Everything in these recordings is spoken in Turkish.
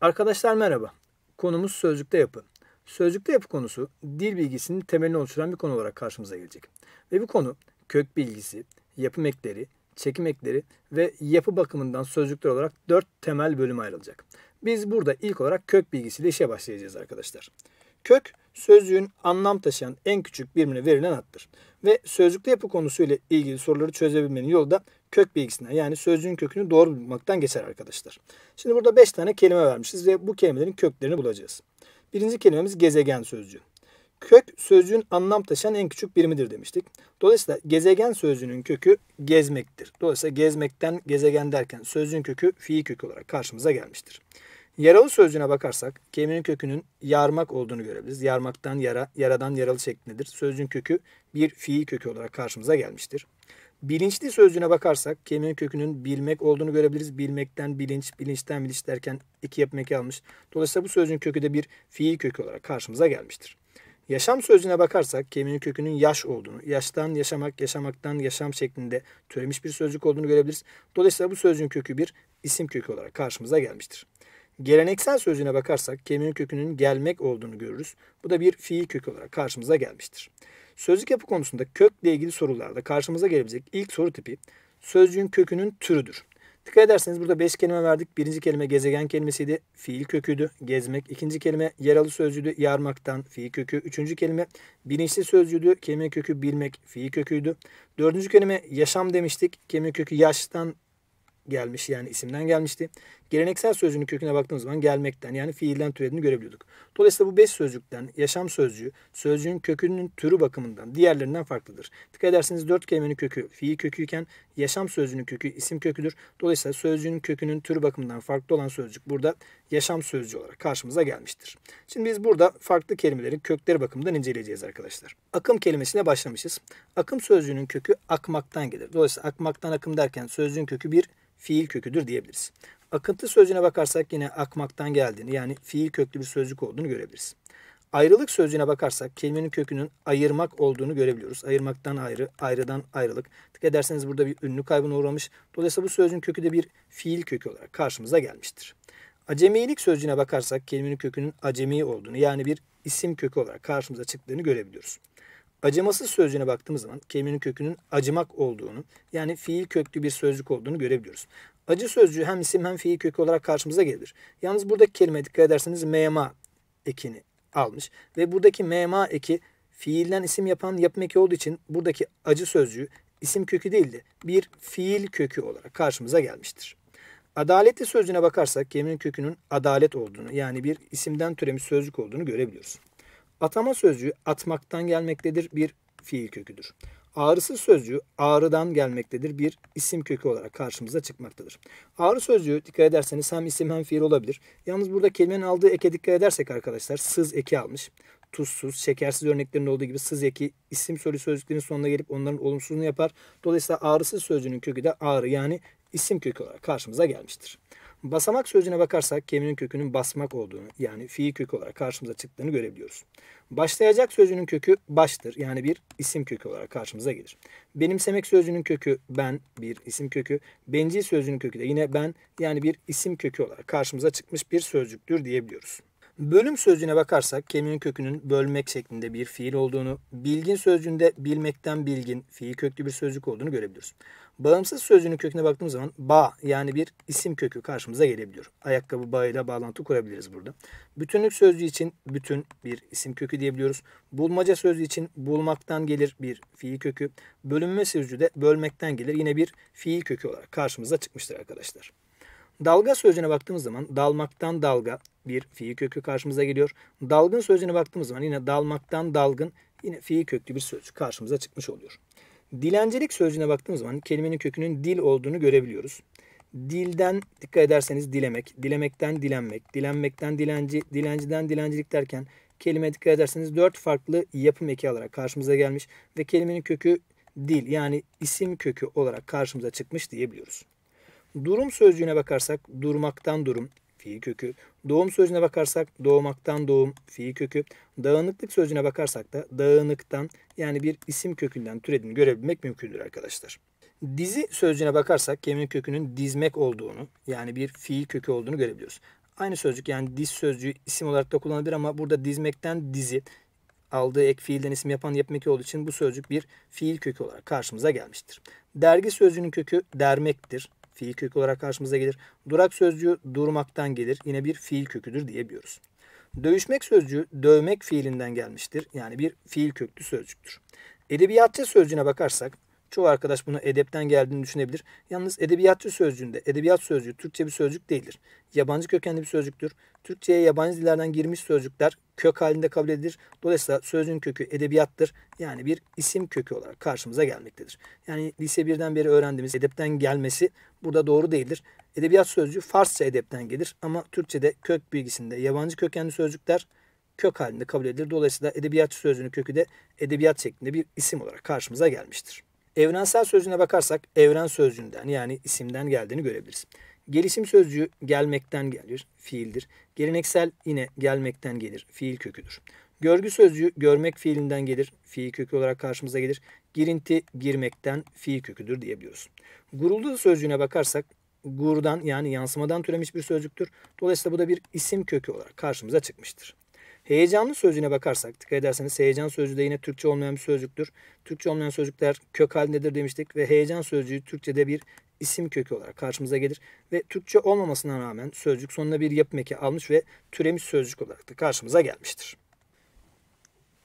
Arkadaşlar merhaba. Konumuz sözcükte yapı. Sözcükte yapı konusu dil bilgisinin temelini oluşturan bir konu olarak karşımıza gelecek. Ve bu konu kök bilgisi, yapım ekleri, çekim ekleri ve yapı bakımından sözcükler olarak dört temel bölüme ayrılacak. Biz burada ilk olarak kök bilgisiyle işe başlayacağız arkadaşlar. Kök sözcüğün anlam taşıyan en küçük birimine verilen addır. Ve sözcükte yapı konusuyla ilgili soruları çözebilmenin yolu da kök bilgisinden yani sözcüğün kökünü doğru bulmaktan geçer arkadaşlar. Şimdi burada 5 tane kelime vermişiz ve bu kelimelerin köklerini bulacağız. Birinci kelimemiz gezegen sözcüğü. Kök sözcüğün anlam taşıyan en küçük birimidir demiştik. Dolayısıyla gezegen sözcüğünün kökü gezmektir. Dolayısıyla gezmekten gezegen derken sözcüğün kökü fiil kökü olarak karşımıza gelmiştir. Yaralı sözcüğüne bakarsak kelimenin kökünün yarmak olduğunu görebiliriz. Yarmaktan yara, yaradan yaralı şeklindedir. Sözcüğün kökü bir fiil kökü olarak karşımıza gelmiştir. Bilinçli sözcüğüne bakarsak kemiğin kökünün bilmek olduğunu görebiliriz. Bilmekten bilinç, bilinçten bilinç derken iki yapmak eki almış. Dolayısıyla bu sözcüğün kökü de bir fiil kökü olarak karşımıza gelmiştir. Yaşam sözcüğüne bakarsak kemiğin kökünün yaş olduğunu, yaştan yaşamak, yaşamaktan yaşam şeklinde türemiş bir sözcük olduğunu görebiliriz. Dolayısıyla bu sözcüğün kökü bir isim kökü olarak karşımıza gelmiştir. Geleneksel sözcüğüne bakarsak kemiğin kökünün gelmek olduğunu görürüz. Bu da bir fiil kökü olarak karşımıza gelmiştir. Sözlük yapı konusunda kökle ilgili sorularda karşımıza gelebilecek ilk soru tipi sözcüğün kökünün türüdür. Dikkat ederseniz burada 5 kelime verdik. Birinci kelime gezegen kelimesiydi. Fiil köküydü. Gezmek. İkinci kelime yaralı sözcüğüydü. Yarmaktan. Fiil kökü. Üçüncü kelime bilinçli sözcüğüydü. Kelime kökü bilmek. Fiil köküydü. Dördüncü kelime yaşam demiştik. Kelime kökü yaştan gelmiş yani isimden gelmişti geleneksel sözcüğün köküne baktığımız zaman gelmekten yani fiilden türediğini görebiliyorduk. Dolayısıyla bu beş sözcükten yaşam sözcüğü sözcüğün kökünün türü bakımından diğerlerinden farklıdır. Dikkat ederseniz dört kelimenin kökü fiil köküyken yaşam sözcüğünün kökü isim köküdür. Dolayısıyla sözcüğün kökünün türü bakımından farklı olan sözcük burada yaşam sözcüğü olarak karşımıza gelmiştir. Şimdi biz burada farklı kelimelerin kökleri bakımından inceleyeceğiz arkadaşlar. Akım kelimesine başlamışız. Akım sözcüğünün kökü akmaktan gelir. Dolayısıyla akmaktan akım derken sözcüğün kökü bir fiil köküdür diyebiliriz. Akıntı sözcüğüne bakarsak yine akmaktan geldiğini yani fiil köklü bir sözcük olduğunu görebiliriz. Ayrılık sözcüğüne bakarsak kelimenin kökünün ayırmak olduğunu görebiliyoruz. Ayırmaktan ayrı, ayrıdan ayrılık. Dikkat ederseniz burada bir ünlü kaybına uğramış. Dolayısıyla bu sözcüğün kökü de bir fiil kökü olarak karşımıza gelmiştir. Acemilik sözcüğüne bakarsak kelimenin kökünün acemi olduğunu yani bir isim kökü olarak karşımıza çıktığını görebiliyoruz. Acımasız sözcüğüne baktığımız zaman kelimenin kökünün acımak olduğunu yani fiil köklü bir sözcük olduğunu görebiliyoruz. Acı sözcüğü hem isim hem fiil kökü olarak karşımıza gelir. Yalnız buradaki kelime dikkat ederseniz mema ekini almış. Ve buradaki mema eki fiilden isim yapan yapım eki olduğu için buradaki acı sözcüğü isim kökü değildi, bir fiil kökü olarak karşımıza gelmiştir. Adaletli sözcüğüne bakarsak kelimenin kökünün adalet olduğunu yani bir isimden türemiş sözcük olduğunu görebiliyoruz. Atama sözcüğü atmaktan gelmektedir bir fiil köküdür. Ağrısı sözcüğü ağrıdan gelmektedir. Bir isim kökü olarak karşımıza çıkmaktadır. Ağrı sözcüğü dikkat ederseniz hem isim hem fiil olabilir. Yalnız burada kelimenin aldığı eke dikkat edersek arkadaşlar sız eki almış. Tuzsuz, şekersiz örneklerinde olduğu gibi sız eki isim soru sözcüklerin sonuna gelip onların olumsuzluğunu yapar. Dolayısıyla ağrısız sözcüğünün kökü de ağrı yani isim kökü olarak karşımıza gelmiştir. Basamak sözcüğüne bakarsak kelimenin kökünün basmak olduğunu yani fiil kökü olarak karşımıza çıktığını görebiliyoruz. Başlayacak sözcüğünün kökü baştır yani bir isim kökü olarak karşımıza gelir. Benimsemek sözcüğünün kökü ben bir isim kökü. Bencil sözcüğünün kökü de yine ben yani bir isim kökü olarak karşımıza çıkmış bir sözcüktür diyebiliyoruz. Bölüm sözcüğüne bakarsak kelimenin kökünün bölmek şeklinde bir fiil olduğunu, bilgin sözcüğünde bilmekten bilgin fiil köklü bir sözcük olduğunu görebiliyoruz. Bağımsız sözcüğünün köküne baktığımız zaman ba yani bir isim kökü karşımıza gelebiliyor. Ayakkabı bağıyla bağlantı kurabiliriz burada. Bütünlük sözcüğü için bütün bir isim kökü diyebiliyoruz. Bulmaca sözcüğü için bulmaktan gelir bir fiil kökü. Bölünme sözcüğü de bölmekten gelir yine bir fiil kökü olarak karşımıza çıkmıştır arkadaşlar. Dalga sözcüğüne baktığımız zaman dalmaktan dalga bir fiil kökü karşımıza geliyor. Dalgın sözcüğüne baktığımız zaman yine dalmaktan dalgın yine fiil köklü bir sözcük karşımıza çıkmış oluyor. Dilencilik sözcüğüne baktığımız zaman kelimenin kökünün dil olduğunu görebiliyoruz. Dilden dikkat ederseniz dilemek, dilemekten dilenmek, dilenmekten dilenci, dilenciden dilencilik derken kelime dikkat ederseniz dört farklı yapım eki olarak karşımıza gelmiş ve kelimenin kökü dil yani isim kökü olarak karşımıza çıkmış diyebiliyoruz. Durum sözcüğüne bakarsak durmaktan durum, fiil kökü. Doğum sözcüğüne bakarsak doğmaktan doğum, fiil kökü. Dağınıklık sözcüğüne bakarsak da dağınıktan yani bir isim kökünden türediğini görebilmek mümkündür arkadaşlar. Dizi sözcüğüne bakarsak kelime kökünün dizmek olduğunu yani bir fiil kökü olduğunu görebiliyoruz. Aynı sözcük yani diz sözcüğü isim olarak da kullanılabilir ama burada dizmekten dizi aldığı ek fiilden isim yapan yapmak olduğu için bu sözcük bir fiil kökü olarak karşımıza gelmiştir. Dergi sözcüğünün kökü dermektir fiil kökü olarak karşımıza gelir. Durak sözcüğü durmaktan gelir. Yine bir fiil köküdür diyebiliyoruz. Dövüşmek sözcüğü dövmek fiilinden gelmiştir. Yani bir fiil köklü sözcüktür. Edebiyatçı sözcüğüne bakarsak Çoğu arkadaş bunu edepten geldiğini düşünebilir. Yalnız edebiyatçı sözcüğünde edebiyat sözcüğü Türkçe bir sözcük değildir. Yabancı kökenli bir sözcüktür. Türkçe'ye yabancı dillerden girmiş sözcükler kök halinde kabul edilir. Dolayısıyla sözcüğün kökü edebiyattır. Yani bir isim kökü olarak karşımıza gelmektedir. Yani lise birden beri öğrendiğimiz edepten gelmesi burada doğru değildir. Edebiyat sözcüğü Farsça edepten gelir ama Türkçe'de kök bilgisinde yabancı kökenli sözcükler kök halinde kabul edilir. Dolayısıyla edebiyat sözcüğünün kökü de edebiyat şeklinde bir isim olarak karşımıza gelmiştir. Evrensel sözlüğüne bakarsak evren sözcüğünden yani isimden geldiğini görebiliriz. Gelişim sözcüğü gelmekten gelir, fiildir. Geleneksel yine gelmekten gelir, fiil köküdür. Görgü sözcüğü görmek fiilinden gelir, fiil kökü olarak karşımıza gelir. Girinti girmekten fiil köküdür diyebiliyoruz. Guruldu sözcüğüne bakarsak gurdan yani yansımadan türemiş bir sözcüktür. Dolayısıyla bu da bir isim kökü olarak karşımıza çıkmıştır. Heyecanlı sözcüğüne bakarsak dikkat ederseniz heyecan sözcüğü de yine Türkçe olmayan bir sözcüktür. Türkçe olmayan sözcükler kök halindedir demiştik ve heyecan sözcüğü Türkçe'de bir isim kökü olarak karşımıza gelir ve Türkçe olmamasına rağmen sözcük sonuna bir yapım eki almış ve türemiş sözcük olarak da karşımıza gelmiştir.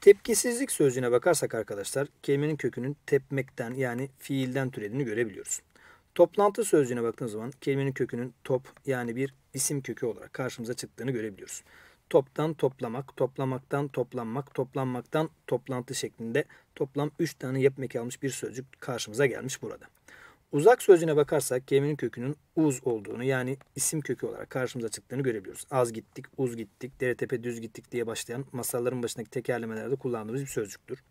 Tepkisizlik sözcüğüne bakarsak arkadaşlar kelimenin kökünün tepmekten yani fiilden türediğini görebiliyoruz. Toplantı sözcüğüne baktığınız zaman kelimenin kökünün top yani bir isim kökü olarak karşımıza çıktığını görebiliyoruz toptan toplamak, toplamaktan toplanmak, toplanmaktan toplantı şeklinde toplam 3 tane yap almış bir sözcük karşımıza gelmiş burada. Uzak sözcüğüne bakarsak kelimenin kökünün uz olduğunu yani isim kökü olarak karşımıza çıktığını görebiliyoruz. Az gittik, uz gittik, dere tepe düz gittik diye başlayan masalların başındaki tekerlemelerde kullandığımız bir sözcüktür.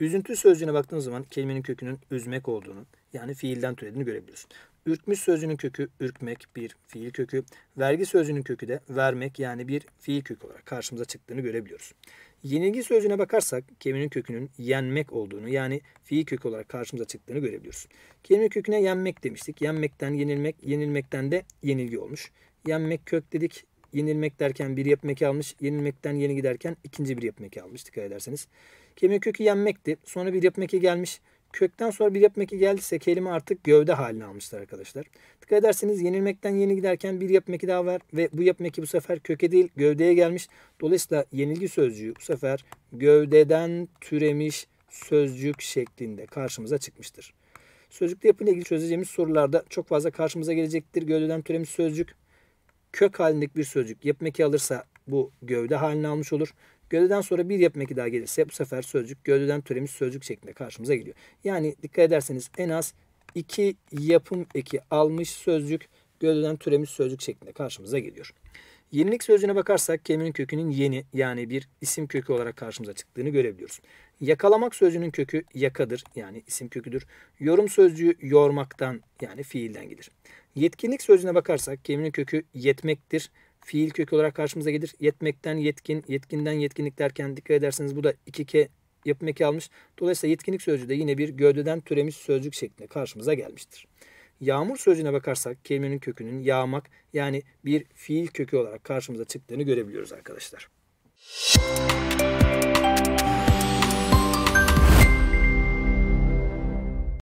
Üzüntü sözcüğüne baktığımız zaman kelimenin kökünün üzmek olduğunu yani fiilden türediğini görebiliyoruz. Ürkmüş sözünün kökü ürkmek bir fiil kökü. Vergi sözünün kökü de vermek yani bir fiil kökü olarak karşımıza çıktığını görebiliyoruz. Yenilgi sözüne bakarsak kelimenin kökünün yenmek olduğunu yani fiil kökü olarak karşımıza çıktığını görebiliyoruz. Kelime köküne yenmek demiştik. Yenmekten yenilmek, yenilmekten de yenilgi olmuş. Yenmek kök dedik. Yenilmek derken bir yapmak almış. Yenilmekten yeni giderken ikinci bir yapmak almış dikkat ederseniz. Kelime kökü yenmekti. Sonra bir yapmak gelmiş. Kökten sonra bir yap meki geldiyse kelime artık gövde haline almıştır arkadaşlar. Dikkat ederseniz yenilmekten yeni giderken bir yap daha var ve bu yap bu sefer köke değil gövdeye gelmiş. Dolayısıyla yenilgi sözcüğü bu sefer gövdeden türemiş sözcük şeklinde karşımıza çıkmıştır. Sözcükle yapıyla ilgili çözeceğimiz sorularda çok fazla karşımıza gelecektir. Gövdeden türemiş sözcük kök halindeki bir sözcük yapmeki alırsa bu gövde halini almış olur. Gövdeden sonra bir yapım eki daha gelirse bu sefer sözcük gövdeden türemiş sözcük şeklinde karşımıza geliyor. Yani dikkat ederseniz en az iki yapım eki almış sözcük gövdeden türemiş sözcük şeklinde karşımıza geliyor. Yenilik sözcüğüne bakarsak kelimenin kökünün yeni yani bir isim kökü olarak karşımıza çıktığını görebiliyoruz. Yakalamak sözcüğünün kökü yakadır yani isim köküdür. Yorum sözcüğü yormaktan yani fiilden gelir. Yetkinlik sözcüğüne bakarsak kelimenin kökü yetmektir fiil kökü olarak karşımıza gelir. Yetmekten yetkin, yetkinden yetkinlik derken dikkat ederseniz bu da iki ke yapım eki almış. Dolayısıyla yetkinlik sözcüğü de yine bir gövdeden türemiş sözcük şeklinde karşımıza gelmiştir. Yağmur sözcüğüne bakarsak kelimenin kökünün yağmak yani bir fiil kökü olarak karşımıza çıktığını görebiliyoruz arkadaşlar. Müzik